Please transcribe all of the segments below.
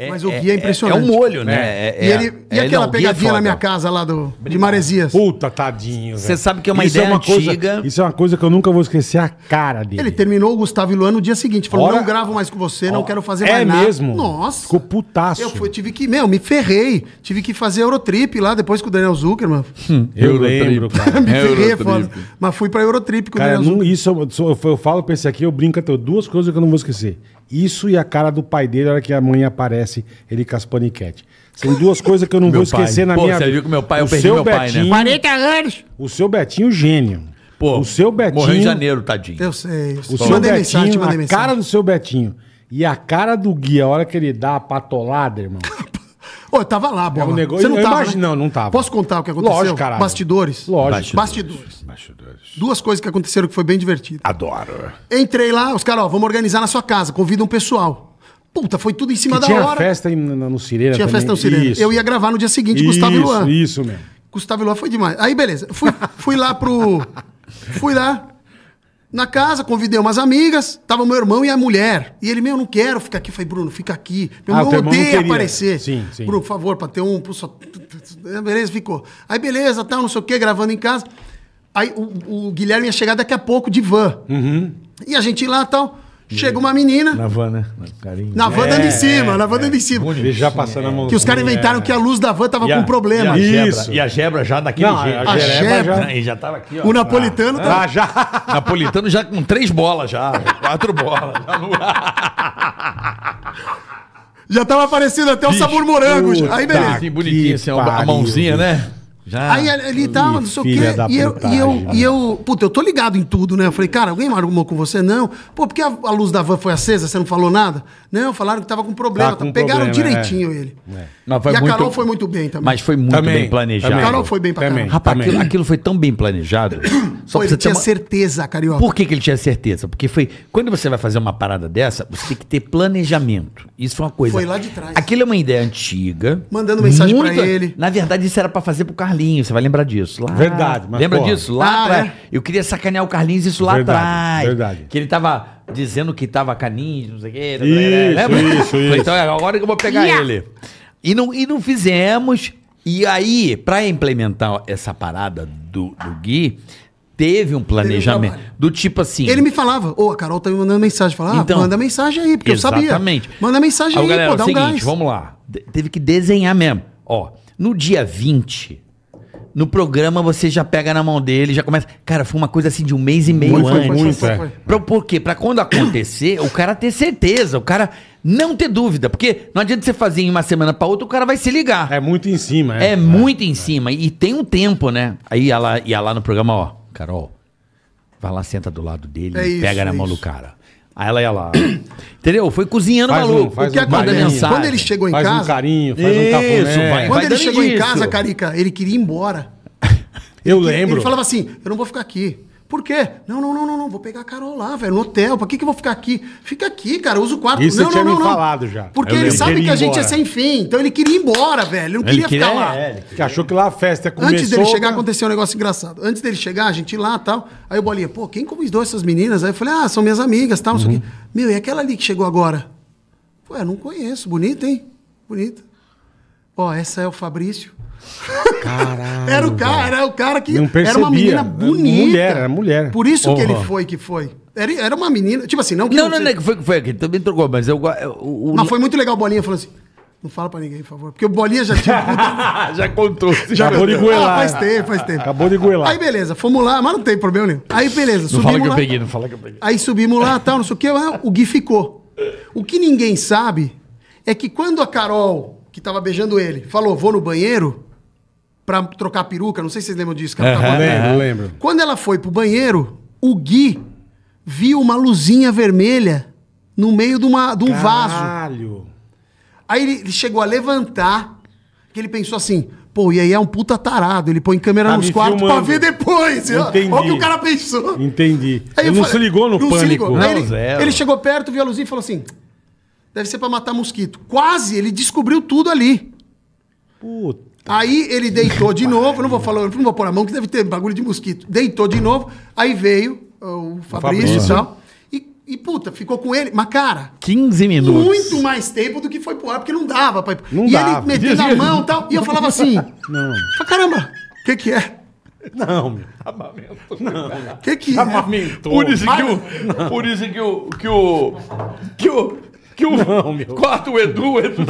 É, Mas o guia é impressionante. É, é, é, um molho, né? É, e, ele, e aquela não, pegadinha na minha casa lá do, de Maresias? Puta, tadinho. Você sabe que é uma isso ideia é uma antiga. Coisa, isso é uma coisa que eu nunca vou esquecer a cara dele. Ele terminou o Gustavo Luan no dia seguinte. Falou: Ora, não gravo mais com você, ó, não quero fazer mais é nada. É mesmo? Nossa. Ficou putaço. Eu fui, tive que, meu, me ferrei. Tive que fazer Eurotrip lá depois com o Daniel Zuckerman. Hum, eu, eu lembro, cara. me ferrei, foda. Mas fui pra Eurotrip com cara, o Daniel não, Zuckerman. Isso eu, eu, falo pra esse aqui, eu brinco até duas coisas que eu não vou esquecer. Isso e a cara do pai dele, na hora que a mãe aparece, ele com as paniquete. São duas coisas que eu não vou esquecer pai. na Pô, minha vida. Você viu que meu pai, o eu perdi meu Betinho, pai, né? 40 anos! O seu Betinho, gênio. Pô, o seu Betinho. Morreu em janeiro, tadinho. Eu sei. O seu mandei Betinho, mensagem, a cara do seu Betinho e a cara do guia, a hora que ele dá a patolada, irmão. Ô, eu tava lá, bola. É um negócio... Você não eu tava, imagino... né? Não, não tava. Posso contar o que aconteceu? Lógico, caralho. Bastidores. Lógico. Bastidores. Bastidores. Duas coisas que aconteceram que foi bem divertido. Adoro. Entrei lá, os caras, ó, vamos organizar na sua casa, convida um pessoal. Puta, foi tudo em cima que da tinha hora. Tinha festa em, no, no Cireira Tinha festa no Cireira. Eu ia gravar no dia seguinte, isso, Gustavo Luan. Isso mesmo. Gustavo Luan foi demais. Aí, beleza. Fui, fui lá pro... Fui lá, na casa, convidei umas amigas, tava meu irmão e a mulher. E ele, meu, não quero ficar aqui. Eu falei, Bruno, fica aqui. Meu ah, irmão odeia aparecer. Sim, sim. Bruno, por favor, pra ter um. Só... Beleza, ficou. Aí, beleza, tal, não sei o quê, gravando em casa. Aí o, o Guilherme ia chegar daqui a pouco de van. Uhum. E a gente lá tal. Chega uma menina. Na van, né? Carinho. É, na van é, dando em cima, é, na van dando é. em cima. Ele já passando a mão. Que os assim, caras inventaram é. que a luz da van tava com problema. E a Isso. Gebra, e a gebra já daquele Não, jeito. A, a gebra já. E tá já tava aqui, ó. O napolitano ah, ah já. napolitano já com três bolas já. Quatro bolas. Já no Já tava aparecendo até Bicho, o sabor morango. Aí beleza. Assim, bonitinho, assim, a mãozinha, né? Já aí ele tava, não sei o quê. E eu, e, eu, e eu, puta, eu tô ligado em tudo, né? Eu falei, cara, alguém arrumou com você? Não. Pô, porque a, a luz da van foi acesa, você não falou nada? Não, falaram que tava com problema. Tá, tá com pegaram problema, é. direitinho é. ele. É. e a muito... Carol foi muito bem também. Mas foi muito também, bem planejado. A Carol foi bem pra também, Rapaz, também. Aquilo, aquilo, foi tão bem planejado. Só Pô, ele tinha uma... certeza, Carioca. Por que, que ele tinha certeza? Porque foi. Quando você vai fazer uma parada dessa, você tem que ter planejamento. Isso foi uma coisa. Foi lá de trás. Aquilo é uma ideia antiga. Mandando mensagem muito... pra ele. Na verdade, isso era pra fazer pro carro Carlinhos, você vai lembrar disso. Lá, verdade, mas Lembra disso? Lá ah, atrás. É? Eu queria sacanear o Carlinhos isso lá atrás. Verdade. Que ele tava dizendo que tava caninho, não sei o quê. Isso, lembra? isso, isso. Então é agora que eu vou pegar yeah. ele. E não, e não fizemos. E aí, para implementar essa parada do, do Gui, teve um planejamento do tipo assim. Ele me falava, ô, oh, a Carol tá me mandando mensagem. Falava, ah, então, ah, manda mensagem aí, porque exatamente. eu sabia. Exatamente. Manda mensagem aí, galera, pô, dá é um seguinte, gás. Vamos lá. teve que desenhar mesmo. Ó, no dia 20, no programa você já pega na mão dele, já começa. Cara, foi uma coisa assim de um mês e meio muito, antes. É. Foi, muito, foi, Pra, por quê? Pra quando acontecer, o cara ter certeza, o cara não ter dúvida. Porque não adianta você fazer em uma semana pra outra, o cara vai se ligar. É muito em cima, é. É, é muito é, em cima. E tem um tempo, né? Aí ia lá, ia lá no programa, ó, Carol, vai lá, senta do lado dele, é isso, pega na é mão do cara. Aí ela ia lá. Entendeu? Foi cozinhando faz maluco. Um, faz o que um acontece? Carinho, quando ele chegou em faz casa. Faz um carinho, faz isso, um cafuné. quando vai ele chegou isso. em casa, Carica, ele queria ir embora. Eu ele, lembro. Ele falava assim: eu não vou ficar aqui. Por quê? Não, não, não, não, não. Vou pegar a Carol lá, velho, no hotel. Pra que, que eu vou ficar aqui? Fica aqui, cara. Usa o quarto. Isso não, você não, tinha não, me não. falado já. Porque Eu ele lembro. sabe que a gente é sem fim. Então ele queria ir embora, velho. Ele não queria ficar lá. é, ele Que achou que lá a festa começou... Antes dele chegar, né? aconteceu um negócio engraçado. Antes dele chegar, a gente ir lá e tal. Aí o Bolinha, pô, quem convidou essas meninas? Aí eu falei, ah, são minhas amigas tal, não sei o uhum. quê. Meu, e aquela ali que chegou agora? Ué, não conheço. Bonita, hein? Bonita. Ó, oh, essa é o Fabrício. Caralho, era o cara, era o cara que era uma menina bonita. Mulher, era mulher. Por isso oh, que ele foi que foi. Era, era uma menina, tipo assim, não que Não, não, não, não foi, foi que também trocou, mas eu, eu o, Mas foi muito legal o Bolinha falando assim: "Não fala para ninguém, por favor", porque o Bolinha já tinha já contou, já acabou de goelar. Ah, faz tempo, faz tempo. Acabou de goelar. Aí beleza, fomos lá, mas não tem problema nenhum. Aí beleza, não subimos fala que lá. eu peguei, não fala que eu peguei. Aí subimos lá, tal, não sei o que, o Gui ficou. O que ninguém sabe é que quando a Carol que tava beijando ele, falou: vou no banheiro pra trocar peruca. Não sei se vocês lembram disso, Capitão uhum, Lembro, lembro. Quando ela foi pro banheiro, o Gui viu uma luzinha vermelha no meio de, uma, de um Caralho. vaso. Aí ele chegou a levantar, que ele pensou assim. Pô, e aí é um puta tarado. Ele põe câmera tá nos quartos filmando. pra ver depois. Entendi. Olha o que o cara pensou. Entendi. Aí ele não falei, se ligou no pânico. Ligou. Não, ele, ele, chegou perto, viu a luzinha e falou assim: Deve ser para matar mosquito. Quase, ele descobriu tudo ali. Puta. Aí ele deitou de novo, não vou falar, não vou pôr a mão que deve ter bagulho de mosquito. Deitou de novo, aí veio ah, o Fabrício, o Fabrício. e tal. E, puta, ficou com ele. Mas, cara. 15 minutos. Muito mais tempo do que foi pro ar, porque não dava. Pra... Não e dava. ele metendo a mão e tal. E eu falava assim: Não. Caramba, o que, que é? Não, meu. Amamento. Não. O que, que é? Amamentou. Por isso que, o, por isso que o. Que o, que o que o. Não, meu. Corta o Edu, o Edu.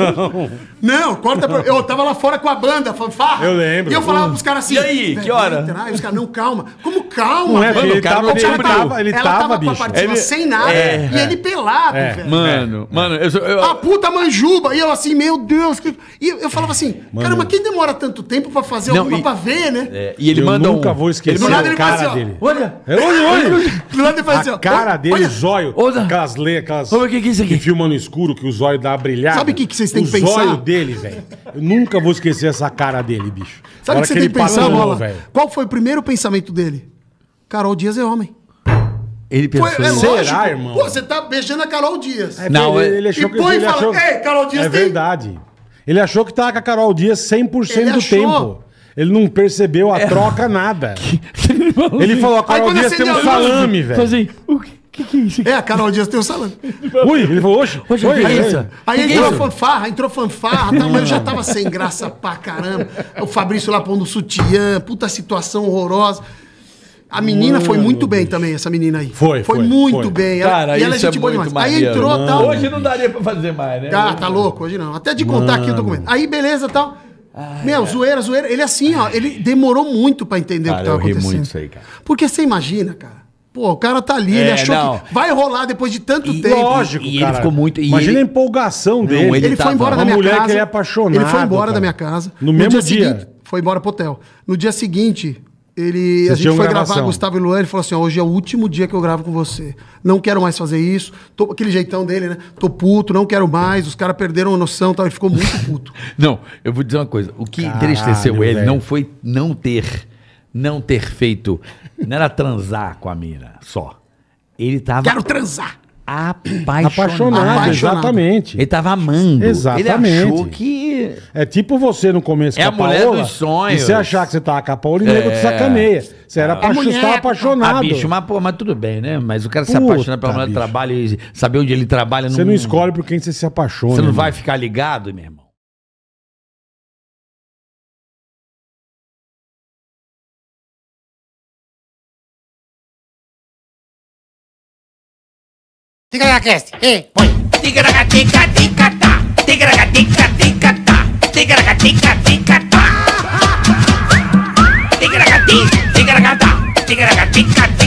Não, não corta. Não. Eu tava lá fora com a banda, fanfarra. Eu lembro. E eu falava pros caras assim. E aí, que hora? E os caras, não, calma. Como calma? Não é, mano, ele, cara, tava, ele, tava, tava, tava bicho. Ele... sem nada. É, e ele pelado, é. velho. Mano, é. mano. Eu, eu... A puta manjuba. E eu assim, meu Deus. Que... E eu falava assim, mano. quem demora tanto tempo pra fazer não, alguma e... pra ver, né? É, e ele eu manda. Eu nunca um... vou esquecer ele, ele cara assim, dele. É, olha. Olha, olha. Do lado ele fazia. A assim, cara dele, zóio. Aquelas lê, aquelas. o que é isso aqui. Que filma no escuro que o zóio dá brilhar Sabe o que, que vocês têm que pensar? O zóio dele, velho. Eu nunca vou esquecer essa cara dele, bicho. Sabe o que você que tem que pensar, Bola? Qual foi o primeiro pensamento dele? Carol Dias é homem. Ele pensou, Foi, é lógico. será, irmão? Pô, você tá beijando a Carol Dias. É, não, ele, ele achou e que... põe e fala, achou... ei, Carol Dias É tem... verdade. Ele achou que tava com a Carol Dias 100% ele do achou... tempo. Ele não percebeu a é. troca, nada. ele falou, a Carol Dias tem um salame, assim, velho. Assim, o quê? que, que é isso? É, a Carol Dias tem o salão. Ui, ele falou hoje? Hoje é isso. Aí é entrou isso? fanfarra, entrou fanfarra, tá, mas eu já tava sem graça pra caramba. O Fabrício lá pondo sutiã, puta situação horrorosa. A menina Mano, foi muito bem bicho. também, essa menina aí. Foi, foi. Foi muito foi. bem. Ela, Cara, e ela é gente é boa demais. Maria, aí entrou mano. tal. Hoje não daria pra fazer mais, né? Ah, tá louco, hoje não. Até de mano. contar aqui o documento. Aí, beleza tal. Ai, Meu, é. zoeira, zoeira. Ele assim, ó, ele demorou muito pra entender cara, o que tava eu acontecendo. muito isso aí, cara. Porque você imagina, cara. Pô, o cara tá ali, ele é, achou não. que vai rolar depois de tanto E- tempo. Lógico, E ele ficou muito- e Imagina ele- a empolgação dele. ele Ele foi embora da minha mulher casa. que ele é apaixonado, Ele foi embora cara. da minha casa. No mesmo dia? seguinte- foi embora pro hotel. No dia seguinte, ele, a gente foi gravação. gravar Gustavo e Luan. Ele falou assim: hoje é o último dia que eu gravo com você. Não quero mais fazer isso. Tô- aquele jeitão dele, né? Tô puto, não quero mais. Os caras perderam a noção tal. Ele ficou muito puto. Não, eu vou dizer uma coisa. O que entristeceu ele velho. não foi não ter não ter feito. Não era transar com a mina só. Ele tava. Quero transar! Apaixonado. apaixonado. Apaixonado, exatamente. Ele tava amando. Exatamente. Ele achou que. É tipo você no começo é com a, a mulher Paola, dos sonhos. E você achar que você tava com a Paola e é... nego te sacaneia. Você era é apaixonado, mulher... Ah, tava apaixonado. bicho, mas, pô, mas tudo bem, né? Mas o cara Puta se apaixonar pela mulher do trabalho e saber onde ele trabalha. Você não... não escolhe por quem você se apaixona. Você não irmão. vai ficar ligado, meu irmão. Ticaracast, e põe. Ticaracatica, ticatá. Ticaracatica, tica Ticaracatica, ticatá. Ticaracatica, ticatá. tica tá. ticatá.